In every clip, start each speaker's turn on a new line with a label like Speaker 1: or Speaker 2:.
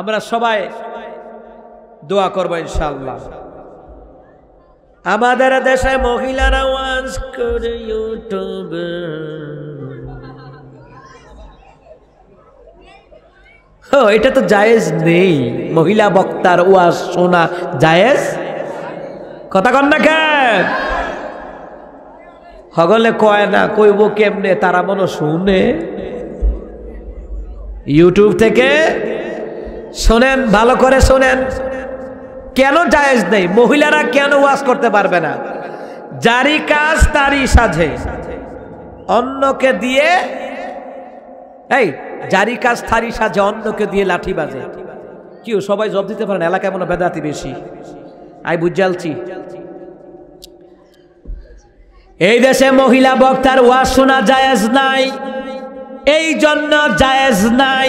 Speaker 1: আমরা সবাই দোয়া করব ইনশাল্লাহ আমাদের দেশে মহিলারা ওয়াজ করে ইউটিউব এটা তো জায়েজ নেই মহিলা বক্তার ওয়াজ শোনা জায়েজ কথা কন না কেন হগলে কয় না কইব কেমনে তারা মনে শুনে ইউটিউব থেকে শোনেন ভালো করে শোনেন কেন জায়েজ নেই মহিলারা কেন ওয়াজ করতে পারবে না যারি কাজ তারই সাজে অন্যকে দিয়ে এই যারি কাজ তারি সাজে অন্যকে দিয়ে লাঠি বাজে কি সবাই জব দিতে পারেন এলাকায় মনে বেদাতি বেশি আই বুঝালছি এই দেশে মহিলা বক্তার ওয়াজ শোনা জায়েজ নাই এই জন্য জায়েজ নাই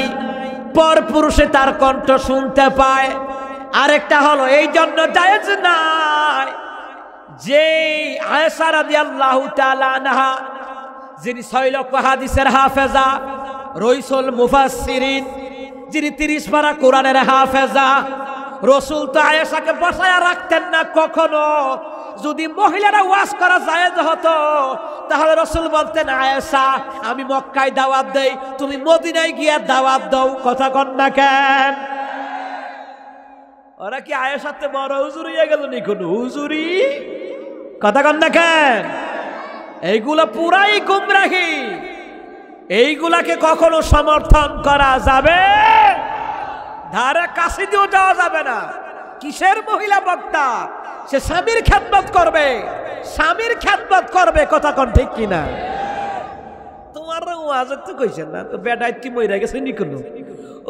Speaker 1: পর পুরুষে তার কণ্ঠ শুনতে পায় আরেকটা হলো এই জন্য জায়েজ নাই যে আয়েশা রাদিয়াল্লাহু তাআলা আনহা যিনি ছয় লক্ষ হাদিসের হাফেজা রইসুল মুফাসসিরিন যিনি তিরিশ পারা কোরআনের হাফেজা রসুল তো আয়েশাকে বসায় রাখতেন না কখনো যদি মহিলারা ওয়াজ করা যায় হতো তাহলে রসুল বলতেন আয়েসা আমি মক্কায় দাওয়াত দেই তুমি মদিনায় গিয়া দাওয়াত দাও কথা কন না কেন ওরা কি আয়েশাতে বড় হুজুরি গেল নি কোন হুজুরি কথা কন না কেন এইগুলো পুরাই রাখি এইগুলাকে কখনো সমর্থন করা যাবে ধারে কাশি দিয়েও যাওয়া যাবে না কিসের মহিলা বক্তা সে স্বামীর খ্যাতমত করবে স্বামীর খ্যাতমত করবে কথা কন ঠিক কিনা তোমার ওয়াজত তো কইছেন না তো বেডায় কি মইরা গেছে নি কোনো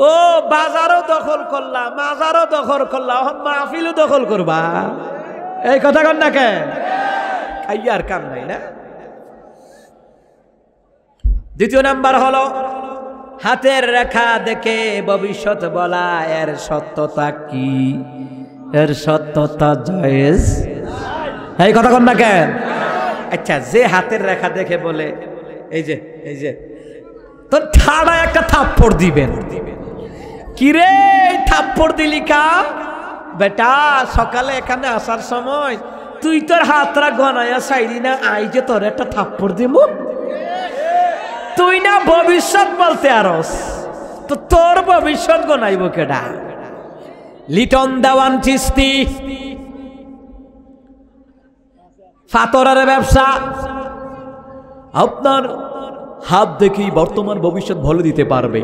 Speaker 1: ও বাজারও দখল করলা মাজারও দখল করলা মাহফিলও দখল করবা এই কথা কন না কেন খাইয়ার কাম নাই না দ্বিতীয় নাম্বার হলো হাতের রেখা দেখে ভবিষ্যৎ বলা এর সত্যতা কি এর সত্যতা জয়েজ এই কথা কন না কেন আচ্ছা যে হাতের রেখা দেখে বলে এই যে এই যে তোর ঠাড়া একটা থাপ্পড় দিবেন কিরে থাপ্পড় দিলি কা বেটা সকালে এখানে আসার সময় তুই তোর হাতরা গনায়া সাইলি না আই যে তোর একটা থাপ্পড় দিব তুই না ভবিষ্যৎ বলতে আরস তো তোর ভবিষ্যৎ গনাইব কেডা লিটন দেওয়ান চিস্তি ফাতরের ব্যবসা আপনার হাত দেখি বর্তমান ভবিষ্যৎ ভালো দিতে পারবে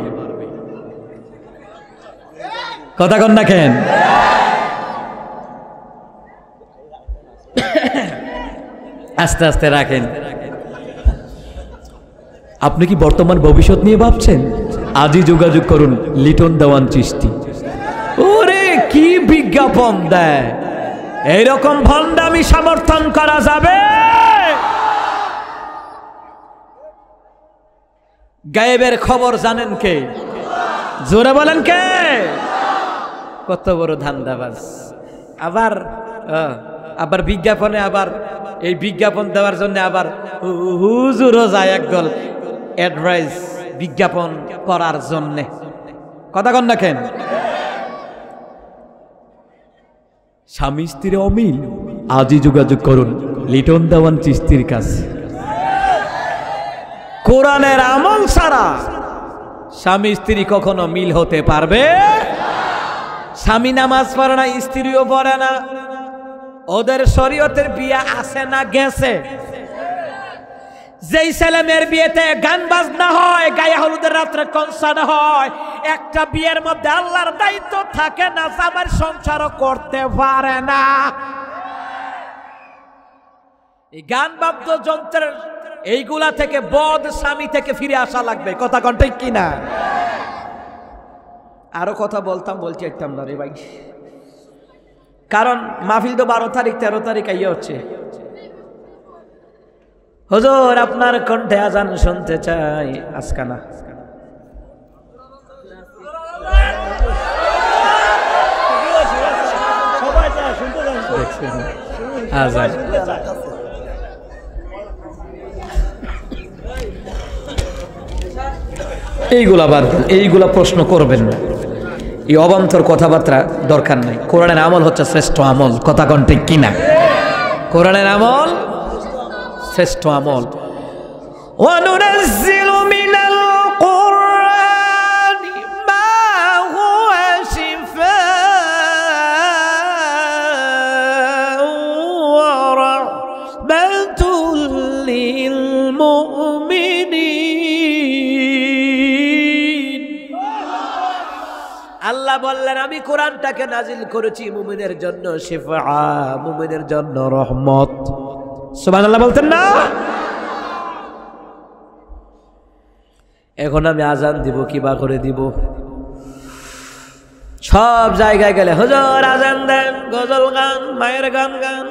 Speaker 1: কথা কন দেখেন আস্তে আস্তে রাখেন আপনি কি বর্তমান ভবিষ্যৎ নিয়ে ভাবছেন আজই যোগাযোগ করুন লিটন দেওয়ান চিস্তি বিজ্ঞাপন দেয় এইরকম ভণ্ডামি সমর্থন করা যাবে গায়েবের খবর জানেন কে জোরে বলেন কে কত বড় ধান্দাবাজ আবার আবার বিজ্ঞাপনে আবার এই বিজ্ঞাপন দেওয়ার জন্য আবার হুজুরও যায় একদল অ্যাডভাইস বিজ্ঞাপন করার জন্যে কথা কন দেখেন স্বামী স্ত্রীর অমিল আজই যোগাযোগ করুন লিটন দেওয়ান চিস্তির কাছে কোরআনের আমল সারা স্বামী স্ত্রী কখনো মিল হতে পারবে স্বামী নামাজ পড়ে না স্ত্রীও পড়ে না ওদের শরীয়তের বিয়া আসে না গেছে যেই ছেলে মেয়ের বিয়েতে গান বাজনা হয় গায়ে হলুদের রাত্রে কনসার্ট হয় একটা বিয়ের মধ্যে আল্লাহর দায়িত্ব থাকে না আমার সংসারও করতে পারে না এই গান বাদ্য যন্ত্রের এইগুলা থেকে বদ স্বামী থেকে ফিরে আসা লাগবে কথা ঠিক কিনা আরো কথা বলতাম বলছি একতাম না রে ভাই কারণ মাহফিল তো বারো তারিখ তেরো তারিখ আইয়া হচ্ছে হজর আপনার কণ্ঠে আজান শুনতে চাই আজকানা এইগুলা বাদ এইগুলা প্রশ্ন করবেন না এই অবান্তর কথাবার্তা দরকার নাই কোরআনের আমল হচ্ছে শ্রেষ্ঠ আমল কথা কণ্ঠে কিনা কোরআনের আমল শ্রেষ্ঠ আমল وننزل من القرآن ما هو شفاء ورحمة للمؤمنين আল্লাহ বললেন আমি কোরআনটাকে নাজিল করেছি মুমিনের জন্য শিফা মুমিনের জন্য রহমত সোমান আল্লাহ বলতেন না এখন আমি আজান দিব কিবা করে দিব সব জায়গায় গেলে হুজুর আজান দেন গজল গান মায়ের গান গান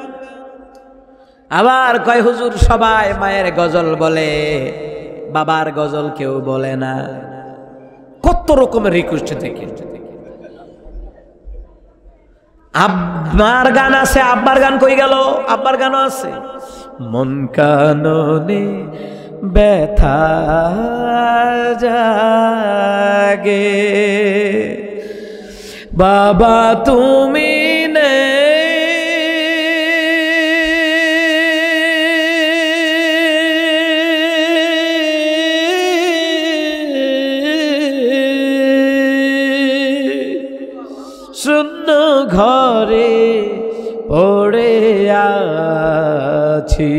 Speaker 1: আবার কয় হুজুর সবাই মায়ের গজল বলে বাবার গজল কেউ বলে না কত রকমের রিকোয়েস্ট থেকে আব্বার গান আছে আব্বার গান কই গেল আব্বার গানও আছে মন কাননে ব্যথা জাগে বাবা তুমি শূন্য ঘরে পড়ে আছি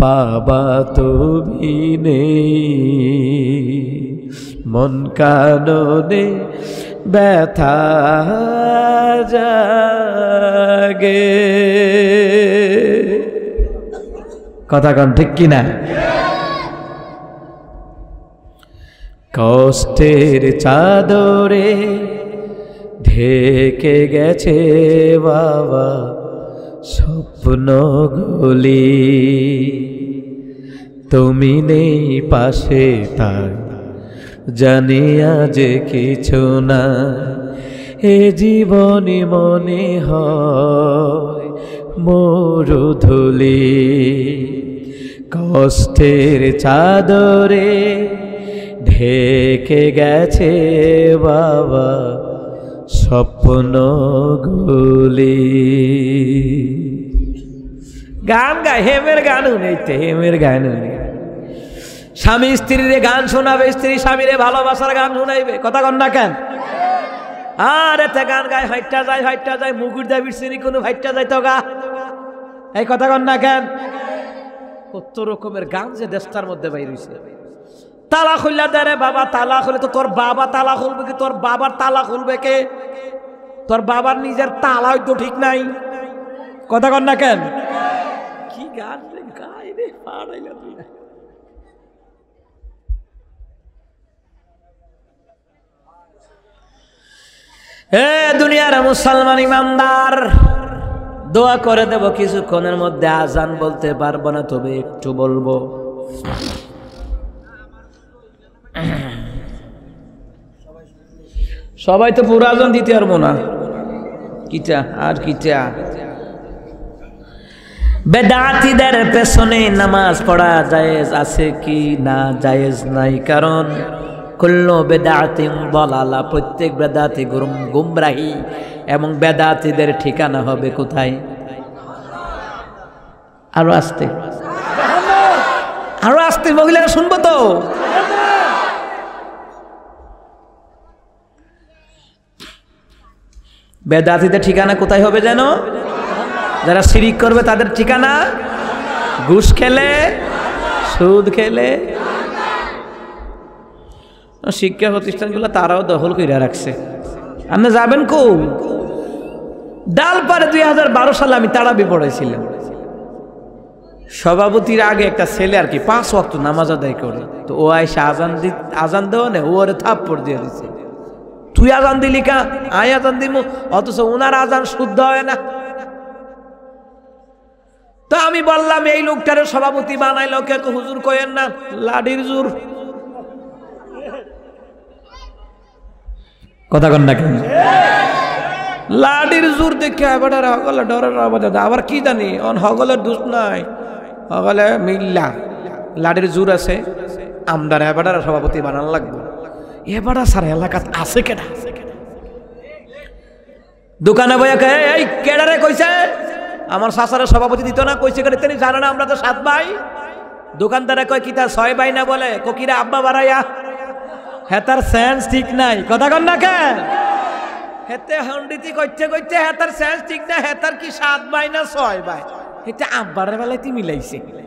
Speaker 1: বাবা তুমি নেই মন কাননে ব্যথা জাগে কথা কন ঠিক কিনা কষ্টের চাদরে ঢেকে গেছে বাবা স্বপ্নগুলি তুমি নেই পাশে তার জানিয়া যে কিছু না এ জীবনে মনে হয় মরুধুলি কষ্টের চাদরে ঢেকে গেছে বাবা স্বপ্নগুলি গান গায় হেমের গান উনিতে হেমের গান স্বামী স্ত্রীরে গান শোনাবে স্ত্রী স্বামীরে ভালোবাসার গান শোনাইবে কথা কন না কেন আর এতে গান গায় হাইটটা যায় হাইটটা যায় মুগুর দেয় বিশ্বনি কোনো হাইটটা যায় তো গা এই কথা কন না কেন কত রকমের গান যে দেশটার মধ্যে বাইর হয়েছে তালা খুললা দে রে বাবা তালা খুলে তো তোর বাবা তালা খুলবে কি তোর বাবার তালা খুলবে কে তোর বাবার নিজের তালা তো ঠিক নাই কথা কর না কেন কি গান রে গাই রে হে দুনিয়ার মুসলমান ইমানদার দোয়া করে দেব কিছুক্ষণের মধ্যে আজান বলতে পারবো না তবে একটু বলবো সবাই তো পুরো আজান দিতে পারবো না কিটা আর কিটা বেদাতিদের পেছনে নামাজ পড়া জায়েজ আছে কি না জায়েজ নাই কারণ কুল্লু বেদাতি বলালা প্রত্যেক বেদাতি গুরুম গুমরাহি এবং বেদাতিদের ঠিকানা হবে কোথায় আরো আসতে আরো আসতে মহিলারা শুনবো তো বেদাতিদের ঠিকানা কোথায় হবে যেন যারা সিরিক করবে তাদের ঠিকানা ঘুষ খেলে সুদ খেলে শিক্ষা প্রতিষ্ঠানগুলো তারাও দখল করে রাখছে আপনি যাবেন কো ডাল পারে দুই হাজার বারো সালে আমি তাড়াবি পড়েছিলাম সভাপতির আগে একটা ছেলে আর কি পাঁচ ওয়াক্ত নামাজ আদায় করে তো ও আয় আজান দি আজান দেওয়া নেই ও ওরে থাপ্পড় দিয়ে দিচ্ছে তুই আজান দিলি কা আই আজান দিব অথচ ওনার আজান শুদ্ধ হয় না তো আমি বললাম এই লোকটারে সভাপতি বানাই লোকে হুজুর কয়েন না লাডির জুর কথা কন না কেন লাডির জোর দেখে এবার হগলে ডরের অবদান আবার কি জানি অন হগলের দোষ নাই হগলে মিল্লা লাডির জোর আছে আমদার এবার সভাপতি বানান লাগবে এবার সারা এলাকাত আছে কেডা দোকানে বয়া কে এই কেডারে কইছে আমার শাসারের সভাপতি দিত না কইছে কেন তিনি জানে না আমরা তো সাত ভাই দোকানদারে কয় কিতা ছয় ভাই না বলে কোকিরা আব্বা বাড়াইয়া হেতার সেন্স ঠিক নাই কথা কন না কে হেতে হন্ডিতি করতে করতে হেতার সেন্স ঠিক না হেতার কি সাত ভাই না ছয় ভাই হেতে আব্বার বেলায় মিলাইছে মিলাই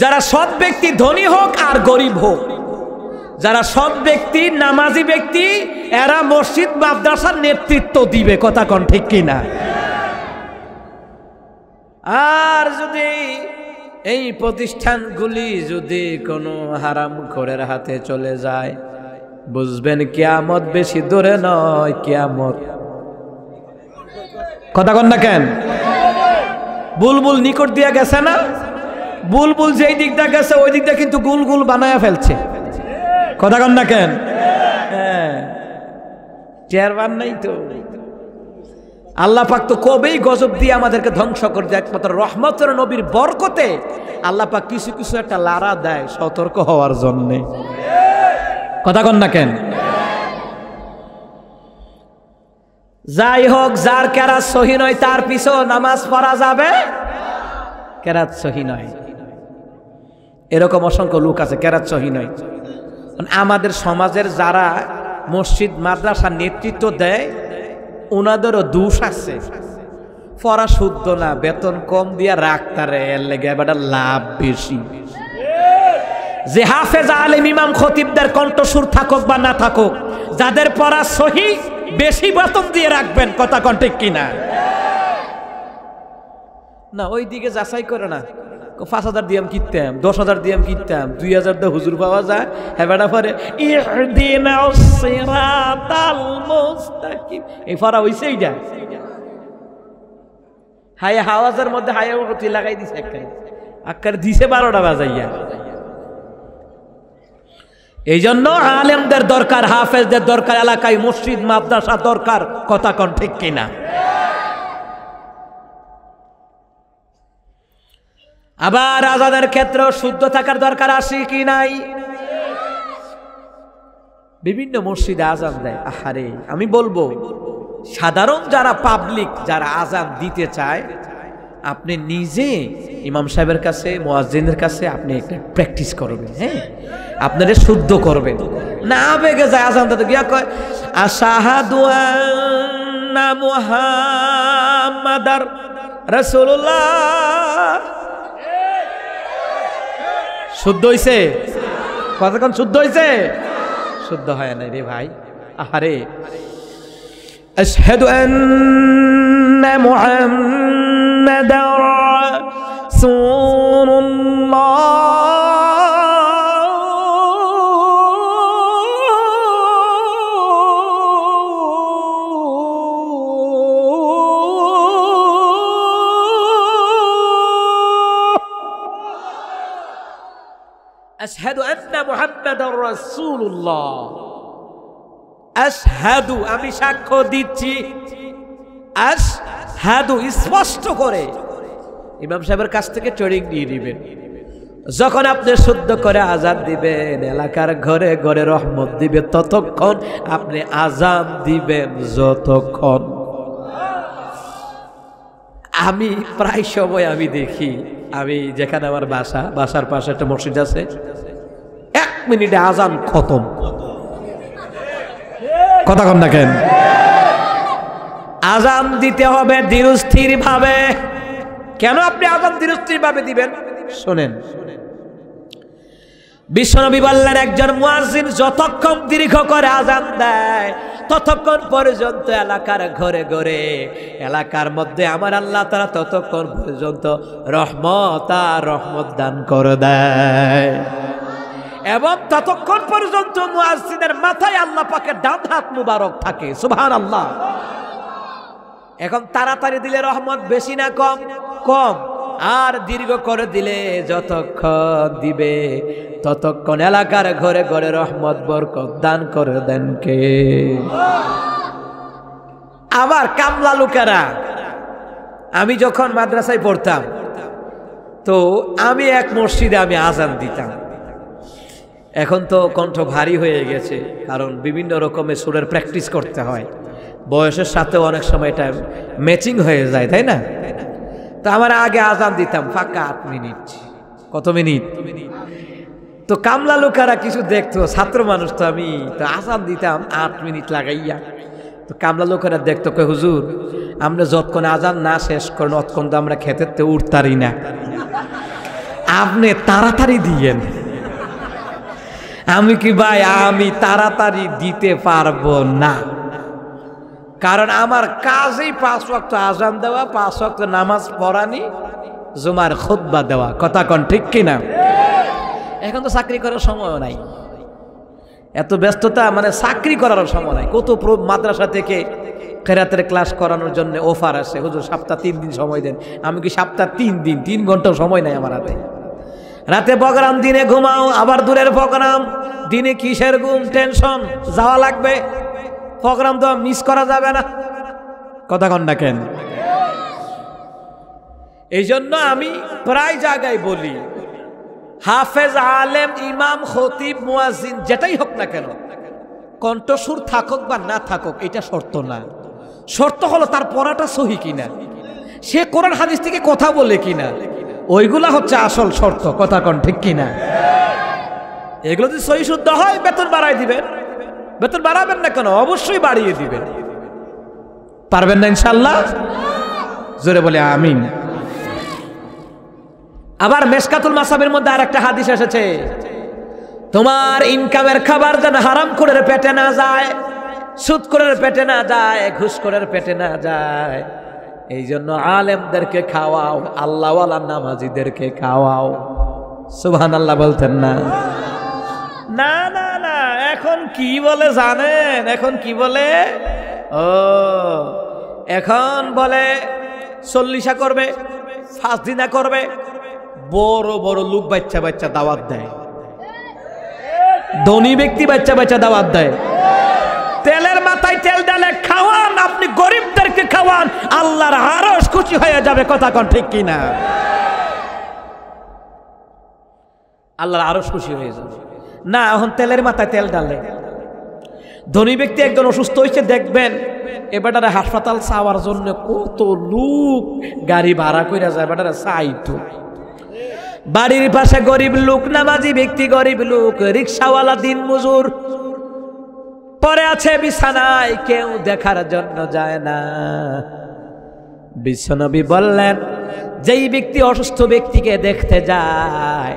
Speaker 1: যারা সৎ ব্যক্তি ধনী হোক আর গরিব হোক যারা সৎ ব্যক্তি নামাজি ব্যক্তি এরা মসজিদ মাদ্রাসার নেতৃত্ব দিবে কথা কন ঠিক কিনা আর যদি এই প্রতিষ্ঠানগুলি যদি কোনো হারাম ঘরের হাতে চলে যায় বুঝবেন কেয়ামত বেশি দূরে নয় কেয়ামত কথা কন না কেন বুলবুল নিকট দিয়া গেছে না বুলবুল যেই দিকটা গেছে ওই দিকটা কিন্তু গুল গুল বানায় ফেলছে কথা কন না কেন হ্যাঁ চেয়ারম্যান নাই তো আল্লাপাক তো কবেই গজব দিয়ে আমাদেরকে ধ্বংস করে দেয় একমাত্র রহমতের নবীর বরকতে আল্লাহ পাক কিছু কিছু একটা লারা দেয় সতর্ক হওয়ার জন্যে কথা কন না কেন যাই হোক যার কেরাত সহি নয় তার পিছু নামাজ পড়া যাবে কেরাত সহি নয় এরকম অসংখ্য লোক আছে কেরাতসহী নয় মানে আমাদের সমাজের যারা মসজিদ মাদ্রাসা নেতৃত্ব দেয় ওনাদেরও দোষ আছে পড়া শুদ্ধ না বেতন কম দিয়া রাখতারে এর লেগে লাভ বেশি যে হাফেজ আলেম ইমাম খতিবদের কণ্ঠসুর থাকুক বা না থাকুক যাদের পড়া সহি বেশি বেতন দিয়ে রাখবেন কথা কণ্ঠে কিনা না ওই দিকে যাচাই করে না পাঁচ হাজার দিয়াম কিনতাম দশ হাজার আমি কিনতাম দুই হাজার দিয়ে হুজুর পাওয়া যায় হ্যাঁ ফরে এই ফরা হয়েছে এইটা হায় হাওয়াজের মধ্যে হায় উঠতি লাগাই দিছে একটা আকার দিছে বারোটা বাজাইয়া এই জন্য আলেমদের দরকার হাফেজদের দরকার এলাকায় মসজিদ মাদ্রাসা দরকার কথা কন ঠিক কিনা আবার আজানের ক্ষেত্রে শুদ্ধ থাকার দরকার আসি কি নাই বিভিন্ন মসজিদে আজান দেয় আহারে আমি বলবো সাধারণ যারা পাবলিক যারা আজান দিতে চায় আপনি নিজে ইমাম সাহেবের কাছে মোয়াজিনের কাছে আপনি একটা প্র্যাকটিস করবেন হ্যাঁ আপনারে শুদ্ধ করবেন না বেগে যায় আজান দাদা গিয়া কয় আসাহাদুয়ান্না মুহাম্মাদার রাসূলুল্লাহ শুদ্ধ হইছে কতক্ষণ শুদ্ধ হইছে শুদ্ধ হয় না রে ভাই আহারে আশহাদু আন্না মুহাম্মাদার রাসূল মুহাম্মাদার রাসূলুল্লাহ আমি সাক্ষ্য দিচ্ছি আশহাদু স্পষ্ট করে ইমাম সাহেবের কাছ থেকে ট্রেনিং নিয়ে নেবেন যখন আপনি শুদ্ধ করে আজাদ দিবেন এলাকার ঘরে ঘরে রহমত দিবে ততক্ষণ আপনি আজান দিবেন যতক্ষণ আমি প্রায় সময় আমি দেখি আমি যেখানে আমার বাসা বাসার পাশে একটা মসজিদ আছে মিনিটে আজান খতম কথা কম না কেন আজান দিতে হবে দৃঢ়স্থির ভাবে কেন আপনি আজান দৃঢ়স্থির ভাবে দিবেন শোনেন বিশ্বনবী বললেন একজন মুয়াজিন যতক্ষণ দীর্ঘ করে আজান দেয় ততক্ষণ পর্যন্ত এলাকার ঘরে ঘরে এলাকার মধ্যে আমার আল্লাহ তারা ততক্ষণ পর্যন্ত রহমত আর রহমত দান করে দেয় এবং ততক্ষণ পর্যন্ত মুয়াজ্জিনের মাথায় আল্লাহ পাকে ডান হাত মুবারক থাকে সুবহান আল্লাহ এখন তাড়াতাড়ি দিলে রহমত বেশি না কম কম আর দীর্ঘ করে দিলে যতক্ষণ দিবে ততক্ষণ এলাকার ঘরে ঘরে রহমত বরকত দান করে দেন কে আবার কামলা লোকেরা আমি যখন মাদ্রাসায় পড়তাম তো আমি এক মসজিদে আমি আজান দিতাম এখন তো কণ্ঠ ভারী হয়ে গেছে কারণ বিভিন্ন রকমের সুরের প্র্যাকটিস করতে হয় বয়সের সাথেও অনেক সময় এটা ম্যাচিং হয়ে যায় তাই না তো আমার আগে আজান দিতাম ফাঁকা আট মিনিট কত মিনিট তো কামলা লোকারা কিছু দেখতো ছাত্র মানুষ তো আমি তো আজান দিতাম আট মিনিট লাগাইয়া তো কামলা লোকেরা দেখতো কে হুজুর আমরা যতক্ষণ আজান না শেষ করেন অতক্ষণ তো আমরা খেতে উঠতারি না আপনি তাড়াতাড়ি দিয়েন আমি কি ভাই আমি তাড়াতাড়ি দিতে পারবো না কারণ আমার কাজই পাঁচ ওয়াক্ত আজান দেওয়া পাঁচ ওয়াক্ত নামাজ পড়ানি জুমার খুদ্া দেওয়া কথা কন ঠিক কিনা এখন তো চাকরি করার সময় নাই এত ব্যস্ততা মানে চাকরি করার সময় নাই কত মাদ্রাসা থেকে খেরাতের ক্লাস করানোর জন্য অফার আসে হুজুর সপ্তাহ তিন দিন সময় দেন আমি কি সপ্তাহ তিন দিন তিন ঘন্টা সময় নাই আমার হাতে রাতে প্রোগ্রাম দিনে ঘুমাও আবার দূরের প্রোগ্রাম দিনে কিসের ঘুম টেনশন যাওয়া লাগবে প্রোগ্রাম তো মিস করা যাবে না কথা কন না কেন এই জন্য আমি প্রায় জায়গায় বলি হাফেজ আলেম ইমাম খতিব মুয়াজিন যেটাই হোক না কেন কণ্ঠসুর থাকুক বা না থাকুক এটা শর্ত না শর্ত হলো তার পড়াটা সহি কিনা সে কোরআন হাদিস থেকে কথা বলে কিনা ওইগুলা হচ্ছে আসল শর্ত কথা কন ঠিক কিনা এগুলো যদি সহি শুদ্ধ হয় বেতন বাড়াই দিবেন বেতন বাড়াবেন না কেন অবশ্যই বাড়িয়ে দিবেন পারবেন না ইনশাল্লাহ জোরে বলে আমিন আবার মেসকাতুল মাসাবের মধ্যে আর একটা হাদিস এসেছে তোমার ইনকামের খাবার যেন হারাম করে পেটে না যায় সুদ করে পেটে না যায় ঘুষ করে পেটে না যায় এই জন্য আলেমদেরকে খাওয়াও আল্লাহওয়ালা নামাজিদেরকে খাওয়াও সুহান আল্লাহ বলতেন না না না না এখন কি বলে জানেন এখন কি বলে ও এখন বলে চল্লিশা করবে ফাঁস দিনা করবে বড় বড় লোক বাচ্চা বাচ্চা দাওয়াত দেয় ধনী ব্যক্তি বাচ্চা বাচ্চা দাওয়াত দেয় তেলের মাথায় তেল ডালে খাওয়ান আপনি গরিবদেরকে খাওয়ান আল্লাহর আরস খুশি হয়ে যাবে কথা কন ঠিক কিনা আল্লাহর আরস খুশি হয়ে যাবে না এখন তেলের মাথায় তেল ডালে ধনী ব্যক্তি একজন অসুস্থ হয়েছে দেখবেন এবারে হাসপাতাল চাওয়ার জন্য কত লোক গাড়ি ভাড়া করে যায় এবারে চাইতো বাড়ির পাশে গরিব লোক নামাজি ব্যক্তি গরিব লোক রিক্সাওয়ালা দিন মজুর পরে আছে বিছানায় কেউ দেখার জন্য যায় না বিশ্বনবী বললেন যেই ব্যক্তি অসুস্থ ব্যক্তিকে দেখতে যায়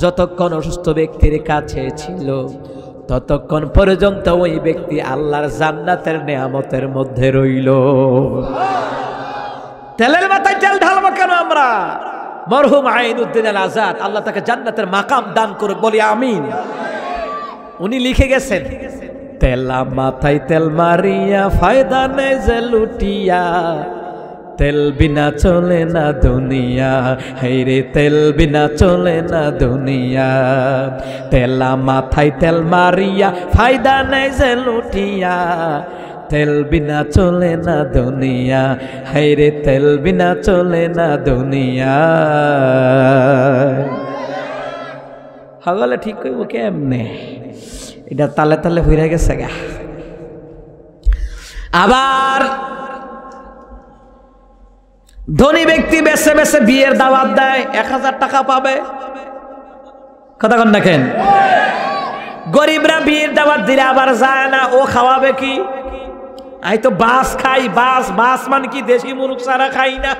Speaker 1: যতক্ষণ অসুস্থ ব্যক্তির কাছে ছিল ততক্ষণ পর্যন্ত ওই ব্যক্তি আল্লাহর জান্নাতের নেয়ামতের মধ্যে রইল তেলের মাথায় তেল ঢালবো কেন আমরা মরহুম আইন উদ্দিন আল আজাদ আল্লাহ তাকে জান্নাতের মাকাম দান করুক বলি আমিন উনি লিখে গেছেন তেলা মাথায় তেল মারিয়া ফায়দা নেই যে লুটিয়া তেল বিনা চলে না দুনিয়া হেরে তেল বিনা চলে না দুনিয়া তেলা মাথায় তেল মারিয়া ফায়দা নেই যে লুটিয়া তেল বিনা চলে না দুনিয়া হেরে তেল বিনা চলে না দুনিয়া হাগলে ঠিক করবো কেমনে এটা তালে তালে হইয়া গেছে গা আবার ধনী ব্যক্তি বেছে বেছে বিয়ের দাওয়াত দেয় এক হাজার টাকা পাবে কথা কন দেখেন গরিবরা বিয়ের দাওয়াত দিলে আবার যায় না ও খাওয়াবে কি আমি তো বাস খাই বাস বাস মানে কি দেশি মুরুখ সারা খাই না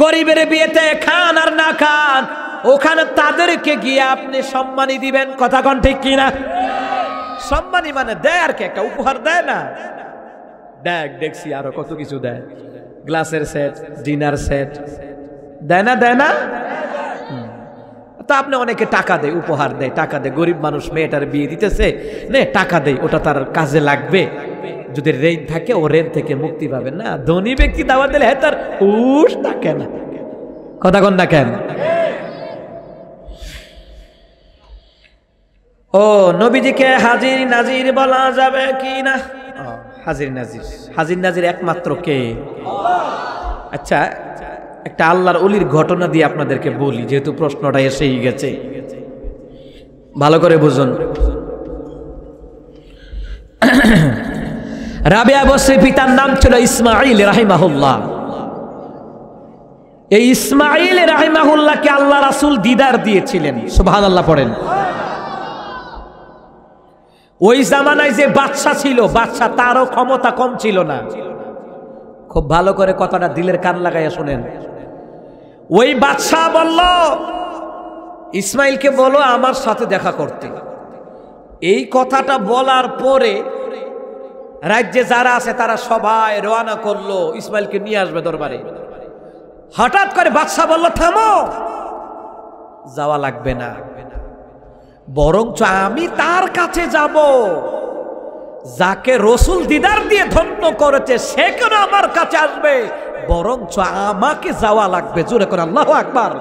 Speaker 1: গরিবের বিয়েতে খান আর না খান ওখানে তাদেরকে গিয়ে আপনি সম্মানী দিবেন কথা কন ঠিক কিনা সম্মানী মানে দেয় আর কি একটা উপহার দেয় না দেখ দেখছি আরো কত কিছু দেয় গ্লাসের সেট ডিনার সেট দেয় না দেয় না তা আপনি অনেকে টাকা দেয় উপহার দেয় টাকা দেয় গরিব মানুষ মেয়েটার বিয়ে দিতেছে নে টাকা দেয় ওটা তার কাজে লাগবে যদি রেন থাকে ও রেন থেকে মুক্তি পাবে না ধনী ব্যক্তি দাওয়া দিলে হ্যাঁ তার উস না না কথা কন না কেন ও নবীজিকে হাজির নাজির বলা যাবে কি না হাজির নাজির হাজির নাজির একমাত্র কে আচ্ছা একটা আল্লাহর অলির ঘটনা দিয়ে আপনাদেরকে বলি যেহেতু প্রশ্নটা এসেই গেছে ভালো করে বুঝুন রাবিয়া বসরি পিতার নাম ছিল ইসমাইল রাহিমাহুল্লাহ এই ইসমাইল রাহিমাহুল্লাহকে আল্লাহ রাসুল দিদার দিয়েছিলেন সুবহানাল্লাহ আল্লাহ পড়েন ওই জামানায় যে বাদশা ছিল বাদশা তারও ক্ষমতা কম ছিল না খুব ভালো করে কথাটা দিলের কান লাগাইয়া শোনেন ওই বাদশাহ বলল ইসমাইলকে বলো আমার সাথে দেখা করতে এই কথাটা বলার পরে রাজ্যে যারা আছে তারা সবাই রওনা করলো ইসমাইলকে নিয়ে আসবে দরবারে হঠাৎ করে বাদশাহ বলল থামো যাওয়া লাগবে না বরঞ্চ আমি তার কাছে যাব যাকে রসুল দিদার দিয়ে ধন্য করেছে সে কেন আমার কাছে আসবে বরঞ্চ আমাকে যাওয়া লাগবে জোরে করে আল্লাহ আকবার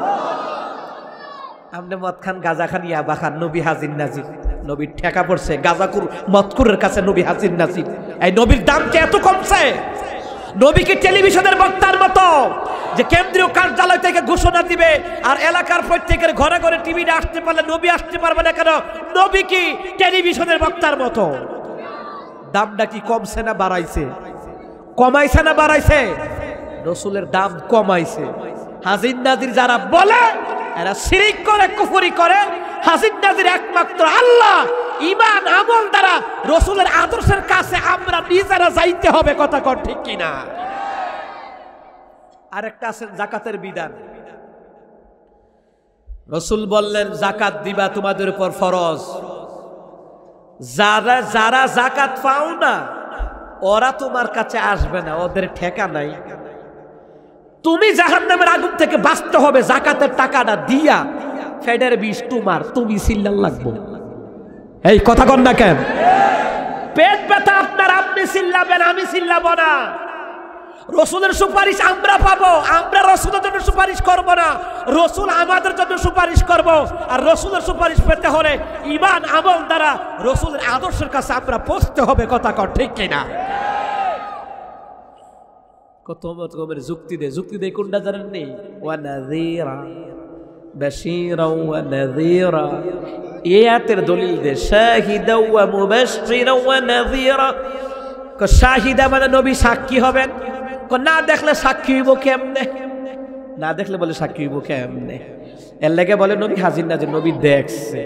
Speaker 1: আপনি মদ খান গাজা খান ইয়াবা খান নবী হাজির নাজির নবীর ঠেকা পড়ছে গাজাকুর মতকুরের কাছে নবী হাজির নাজির এই নবীর দাম কি এত কমছে নবীকে টেলিভিশনের বক্তার মতো যে কেন্দ্রীয় কার্যালয় থেকে ঘোষণা দিবে আর এলাকার প্রত্যেকের ঘরে ঘরে টিভিতে আসতে পারলে নবী আসতে পারবে না কেন নবী কি টেলিভিশনের বক্তার মতো দামটা কি কমছে না বাড়াইছে কমাইছে না বাড়াইছে রসুলের দাম কমাইছে হাজির নাজির যারা বলে এরা সিরিক করে কুফুরি করে হাজির নাজির একমাত্র আল্লাহ ইমান আমল দ্বারা রসুলের আদর্শের কাছে আমরা নিজেরা যাইতে হবে কথা কর ঠিক কিনা আরেকটা আছে জাকাতের বিধান রসুল বললেন জাকাত দিবা তোমাদের উপর ফরজ যারা যারা জাকাত পাও না ওরা তোমার কাছে আসবে না ওদের ঠেকা নাই তুমি জাহান নামের আগুন থেকে বাঁচতে হবে জাকাতের টাকাটা দিয়া ফেডের বিষ তোমার তুমি সিল্লার লাগবো এই কথা কন না কেন পেট ব্যথা আপনার আপনি চিল্লাবেন আমি চিল্লাবো না রসুলের সুপারিশ আমরা পাবো আমরা রসুলের জন্য সুপারিশ করব না রসুল আমাদের জন্য সুপারিশ করব আর রসুলের সুপারিশ পেতে হলে ইমান আমল দ্বারা রসুলের আদর্শের কাছে আমরা পৌঁছতে হবে কথা কর ঠিক কিনা কত রকমের যুক্তি দেয় যুক্তি দেয় কোনটা জানেন নেই এয়াতের দলিল দে শাহিদা মানে নবী সাক্ষী হবেন না দেখলে সাক্ষী হইব কেমনে না দেখলে বলে সাক্ষী হইব কেমনে এর লেগে বলে নবী হাজির না যে নবী দেখছে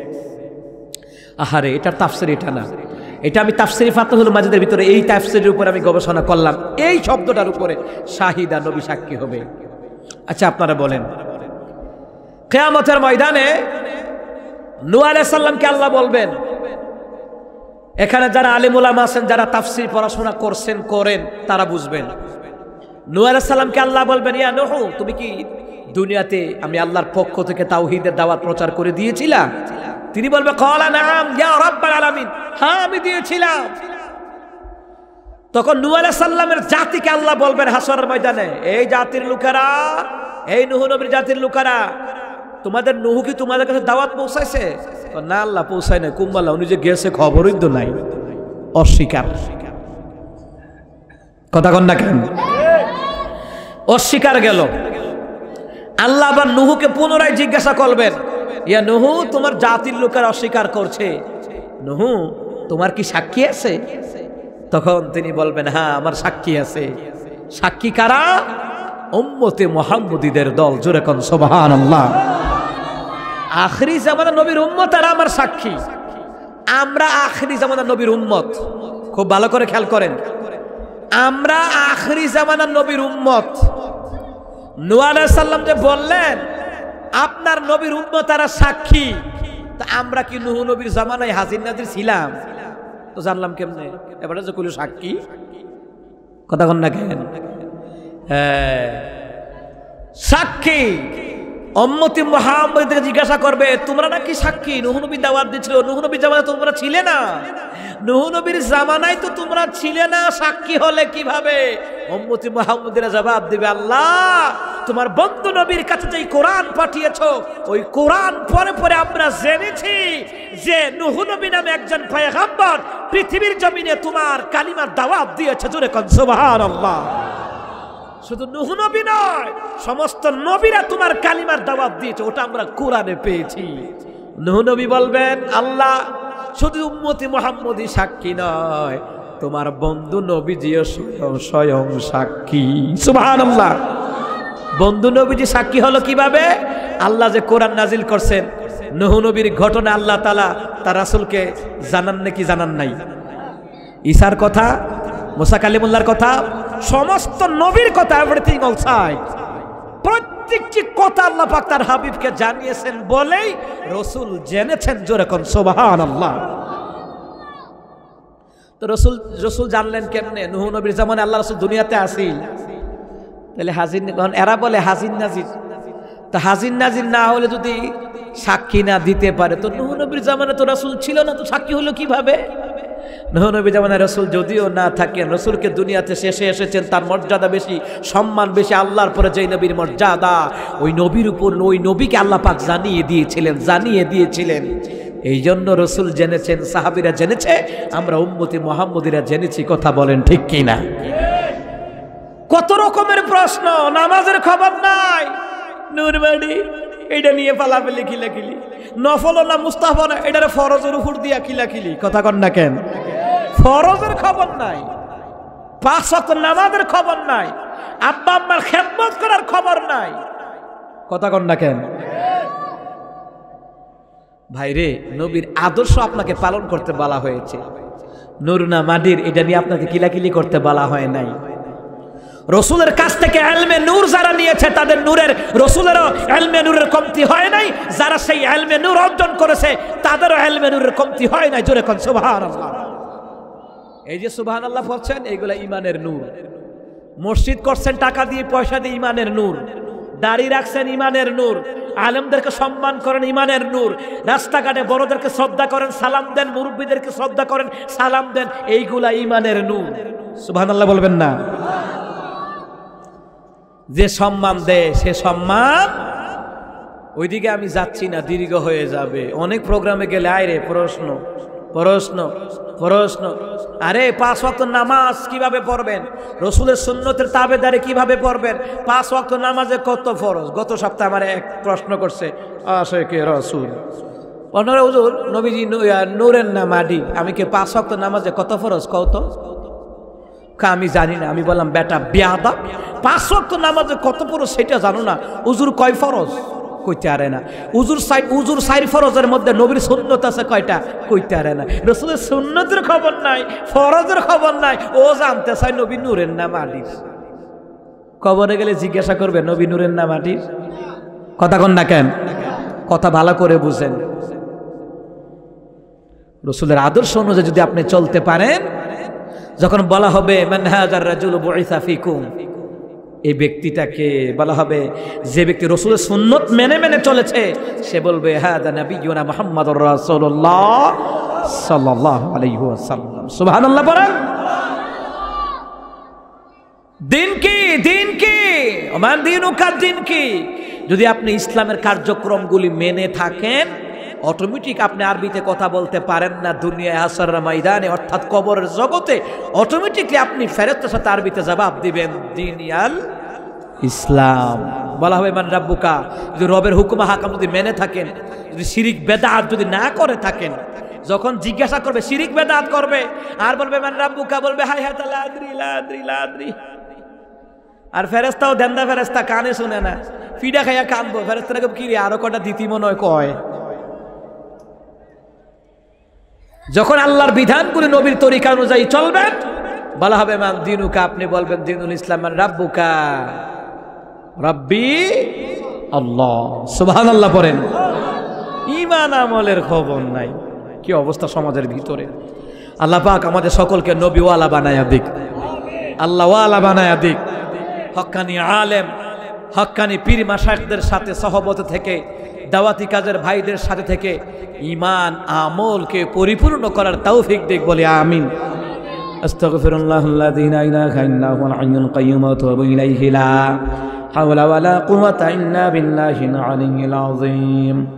Speaker 1: আহারে এটা তাফসির এটা না এটা আমি তাফসির ফাতহুল মাজিদের ভিতরে এই তাফসিরের উপর আমি গবেষণা করলাম এই শব্দটার উপরে শাহিদা নবী সাক্ষী হবে আচ্ছা আপনারা বলেন কেয়ামতের ময়দানে নু আল্লাহ বলবেন এখানে যারা আলিমুলাম আছেন যারা তাফসির পড়াশোনা করছেন করেন তারা বুঝবেন নু আলাইসাল্লামকে আল্লাহ বলবেন ইয়া নহ তুমি কি দুনিয়াতে আমি আল্লাহর পক্ষ থেকে তাওহিদের দাওয়াত প্রচার করে দিয়েছিলাম তিনি বলবে কলা নাম হ্যাঁ আমি দিয়েছিলাম তখন নু আলাইসাল্লামের জাতিকে আল্লাহ বলবেন হাসরের ময়দানে এই জাতির লোকেরা এই নুহ নবীর জাতির লোকেরা তোমাদের নহু কি তোমাদের কাছে দাওয়াত পৌঁছাইছে না আল্লাহ পৌঁছায় না কুম্বাল্লা উনি যে গেছে খবরই তো নাই অস্বীকার কথা কন না কেন অস্বীকার গেল আল্লাহ আবার নুহুকে পুনরায় জিজ্ঞাসা করবেন ইয়া নুহু তোমার জাতির লোকের অস্বীকার করছে নুহু তোমার কি সাক্ষী আছে তখন তিনি বলবেন হ্যাঁ আমার সাক্ষী আছে সাক্ষী কারা উম্মতে মোহাম্মদীদের দল জোরে কন সোবাহান আল্লাহ আখরি জামানা নবীর উম্মত আর আমার সাক্ষী আমরা আখরি জামানা নবীর উম্মত খুব ভালো করে খেয়াল করেন আমরা আখরি জামানা নবীর উম্মত নুয়াল সাল্লাম যে বললেন আপনার নবীর উম্মত তারা সাক্ষী তা আমরা কি নুহু নবীর জামানায় হাজির নাজির ছিলাম তো জানলাম কেমনে এবারে যে কোনো সাক্ষী কথা কন্যা কেন হ্যাঁ সাক্ষী অম্মতি মোহাম্মদকে জিজ্ঞাসা করবে তোমরা নাকি সাক্ষী নুহনবী দাওয়াত দিচ্ছিল নুহনবী জামানায় তোমরা ছিলে না নুহনবীর জামানায় তো তোমরা ছিলে না সাক্ষী হলে কিভাবে অম্মতি মোহাম্মদীরা জবাব দিবে আল্লাহ তোমার বন্ধু নবীর কাছে যেই কোরআন পাঠিয়েছ ওই কোরআন পরে পরে আমরা জেনেছি যে নুহনবী নামে একজন পয়গাম্বর পৃথিবীর জমিনে তোমার কালিমার দাওয়াত দিয়েছে জোরে কনসবাহ আল্লাহ শুধু নুহ নবী নয় সমস্ত নবীরা তোমার কালিমার দাওয়াত দিয়েছে ওটা আমরা কোরআনে পেয়েছি নুহ নবী বলবেন আল্লাহ শুধু উম্মতি মোহাম্মদি সাক্ষী নয় তোমার বন্ধু নবীজি স্বয়ং সাক্ষী সুবাহান বন্ধু নবীজি সাক্ষী হলো কিভাবে আল্লাহ যে কোরআন নাজিল করছেন নহনবীর ঘটনা আল্লাহ তালা তার রাসুলকে জানান নাকি জানান নাই ঈশার কথা মোসা আলিমুল্লার কথা সমস্ত নবীর কথা এভরিথিং আউটসাইড প্রত্যেকটি কথা আল্লাহ পাক তার হাবিবকে জানিয়েছেন বলেই রসুল জেনেছেন যেরকম সোবাহান আল্লাহ তো রসুল রসুল জানলেন কেমনে নুহ নবীর জামানে আল্লাহ রসুল দুনিয়াতে আসিল তাহলে হাজির এরা বলে হাজির নাজির তা হাজির নাজির না হলে যদি সাক্ষী না দিতে পারে তো নুহ নবীর জামানে তো রসুল ছিল না তো সাক্ষী হলো কিভাবে নহনবী জামানের রসুল যদিও না থাকেন রসুলকে দুনিয়াতে শেষে এসেছেন তার মর্যাদা বেশি সম্মান বেশি আল্লাহর পরে যে নবীর মর্যাদা ওই নবীর উপর ওই নবীকে আল্লাহ পাক জানিয়ে দিয়েছিলেন জানিয়ে দিয়েছিলেন এই জন্য রসুল জেনেছেন সাহাবিরা জেনেছে আমরা উম্মতি মোহাম্মদিরা জেনেছি কথা বলেন ঠিক কিনা কত রকমের প্রশ্ন নামাজের খবর নাই নুরবাড়ি এটা নিয়ে পালাপেলি খিলাখিলি নফল না মুস্তাফা না এটার ফরজের উপর দিয়া খিলাখিলি কথা কন না কেন ফরজের খবর নাই পাঁচ নামাজের খবর নাই আব্বা আম্মার খেদমত করার খবর নাই কথা কন না কেন ভাইরে নবীর আদর্শ আপনাকে পালন করতে বলা হয়েছে নুরুনা মাদির এটা নিয়ে আপনাকে কিলাকিলি করতে বলা হয় নাই রসুলের কাছ থেকে এলমে নূর যারা নিয়েছে তাদের নূরের রসুলেরও এলমে নূরের কমতি হয় নাই যারা সেই এলমে নূর অর্জন করেছে তাদেরও এলমে নূরের কমতি হয় নাই জোরে কন সুবহানাল্লাহ এই যে সুবাহ আল্লাহ পড়ছেন এইগুলা ইমানের নূর মসজিদ করছেন টাকা দিয়ে পয়সা দিয়ে ইমানের নূর দাড়ি রাখছেন ইমানের নূর আলমদেরকে সম্মান করেন ইমানের নূর রাস্তাঘাটে বড়দেরকে শ্রদ্ধা করেন সালাম দেন মুরব্বীদেরকে শ্রদ্ধা করেন সালাম দেন এইগুলা ইমানের নূর সুবাহান আল্লাহ বলবেন না যে সম্মান দেয় সে সম্মান ওইদিকে আমি যাচ্ছি না দীর্ঘ হয়ে যাবে অনেক প্রোগ্রামে গেলে আয় রে প্রশ্ন প্রশ্ন প্রশ্ন আরে পাঁচ ওয়াক্ত নামাজ কিভাবে পড়বেন রসুলের সুন্নতের তাবেদারে কিভাবে পড়বেন পাঁচ ওয়াক্ত নামাজে কত ফরজ গত সপ্তাহে আমার এক প্রশ্ন করছে আশেকে রসুল অন্যরা হুজুর নবীজি নূরেন না আমি কি পাঁচ ওয়াক্ত নামাজে কত ফরজ কত আমি জানি না আমি বললাম বেটা বেয়াদা পাঁচ ওয়াক্ত নামাজে কত ফরজ সেটা জানো না হুজুর কয় ফরজ কইতে না উজুর সাই উজুর সাইর ফরজের মধ্যে নবীর সুন্নত আছে কয়টা কইতে আরে না রসুলের সুন্নতের খবর নাই ফরজের খবর নাই ও জানতে নবী নূরের নাম আলির কবরে গেলে জিজ্ঞাসা করবে নবী নূরের নাম আটির কথা কন না কেন কথা ভালো করে বুঝেন রসুলের আদর্শ অনুযায়ী যদি আপনি চলতে পারেন যখন বলা হবে মানহাজার রাজুল বরিসা এই ব্যক্তিটাকে বলা হবে যে ব্যক্তি রসুলের সুন্নত মেনে মেনে চলেছে সে বলবে হ্যাঁ নবীনা মোহাম্মদ রসোল্লাহ সাল্লাহ আলহ্লাম সুবাহান আল্লাহ পড়েন দিন কি দিন কি ওমান দিন দিন কি যদি আপনি ইসলামের কার্যক্রমগুলি মেনে থাকেন অটোমেটিক আপনি আরবিতে কথা বলতে পারেন না দুনিয়ায় আসার ময়দানে অর্থাৎ কবরের জগতে অটোমেটিকলি আপনি ফেরতের সাথে আরবিতে জবাব দিবেন দিনিয়াল ইসলাম বলা হবে মান রাব্বুকা যদি রবের হুকুমা হাকাম যদি মেনে থাকেন যদি শিরিক বেদাত যদি না করে থাকেন যখন জিজ্ঞাসা করবে শিরিক বেদাত করবে আর বলবে মান রাব্বুকা বলবে হাই হাত আর ফেরেস্তাও দেন্দা ফেরেস্তা কানে শুনে না ফিডা খাইয়া কানবো ফেরেস্তাকে কি আরো কটা দিতি নয় কয় যখন আল্লাহর বিধানগুলি নবীর তরিকা অনুযায়ী চলবেন বলা হবে মান দিনুকা আপনি বলবেন দিনুল ইসলাম মান রাব্বুকা রব্বি আল্লাহ সুবহান আল্লাহ পড়েন ইমান আমলের খবর নাই কি অবস্থা সমাজের ভিতরে আল্লাহ পাক আমাদের সকলকে নবীওয়ালা বানায়া দিক আল্লাহওয়ালা বানায়া দিক হকানি আলেম হক্কানি পীর মাসাকদের সাথে সহবত থেকে দাওয়াতি কাজের ভাইদের সাথে থেকে ইমান আমলকে পরিপূর্ণ করার তৌফিক দিক বলে আমিন أستغفر الله الذي لا إله إلا هو الحي القيوم وأتوب إليه لا حول ولا قوة إلا بالله العلي العظيم